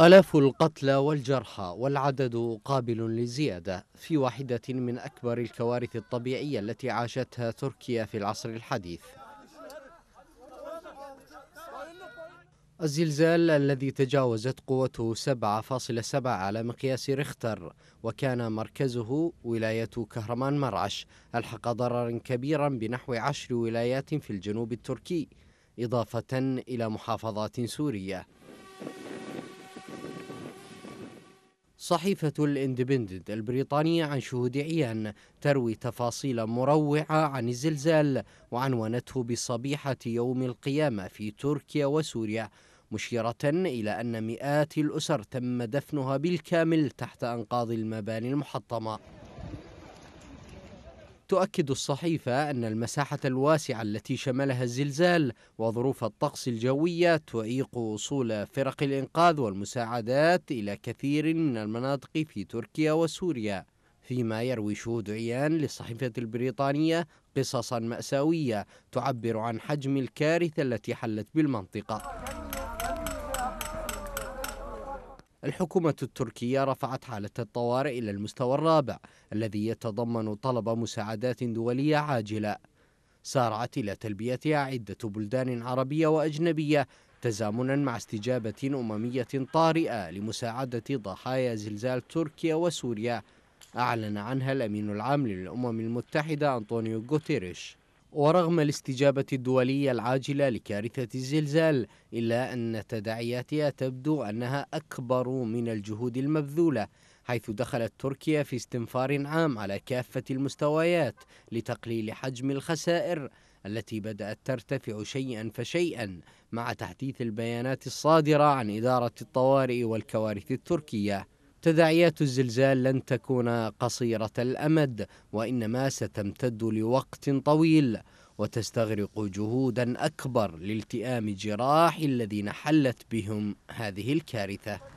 آلاف القتلى والجرحى والعدد قابل للزيادة في واحدة من أكبر الكوارث الطبيعية التي عاشتها تركيا في العصر الحديث الزلزال الذي تجاوزت قوته 7.7 على مقياس ريختر وكان مركزه ولاية كهرمان مرعش ألحق ضررا كبيرا بنحو عشر ولايات في الجنوب التركي إضافة إلى محافظات سورية صحيفة الاندبندنت البريطانية عن شهود عيان تروي تفاصيل مروعة عن الزلزال وعنونته بصبيحة يوم القيامة في تركيا وسوريا مشيرة إلى أن مئات الأسر تم دفنها بالكامل تحت أنقاض المباني المحطمة تؤكد الصحيفة أن المساحة الواسعة التي شملها الزلزال وظروف الطقس الجوية تعيق وصول فرق الإنقاذ والمساعدات إلى كثير من المناطق في تركيا وسوريا فيما يروي شهود عيان للصحيفة البريطانية قصصا مأساوية تعبر عن حجم الكارثة التي حلت بالمنطقة الحكومة التركية رفعت حالة الطوارئ إلى المستوى الرابع الذي يتضمن طلب مساعدات دولية عاجلة سارعت إلى تلبيتها عدة بلدان عربية وأجنبية تزامنا مع استجابة أممية طارئة لمساعدة ضحايا زلزال تركيا وسوريا أعلن عنها الأمين العام للأمم المتحدة أنطونيو غوتيريش ورغم الاستجابة الدولية العاجلة لكارثة الزلزال إلا أن تداعياتها تبدو أنها أكبر من الجهود المبذولة حيث دخلت تركيا في استنفار عام على كافة المستويات لتقليل حجم الخسائر التي بدأت ترتفع شيئا فشيئا مع تحديث البيانات الصادرة عن إدارة الطوارئ والكوارث التركية تداعيات الزلزال لن تكون قصيرة الأمد وإنما ستمتد لوقت طويل وتستغرق جهودا أكبر لالتئام جراح الذين حلت بهم هذه الكارثة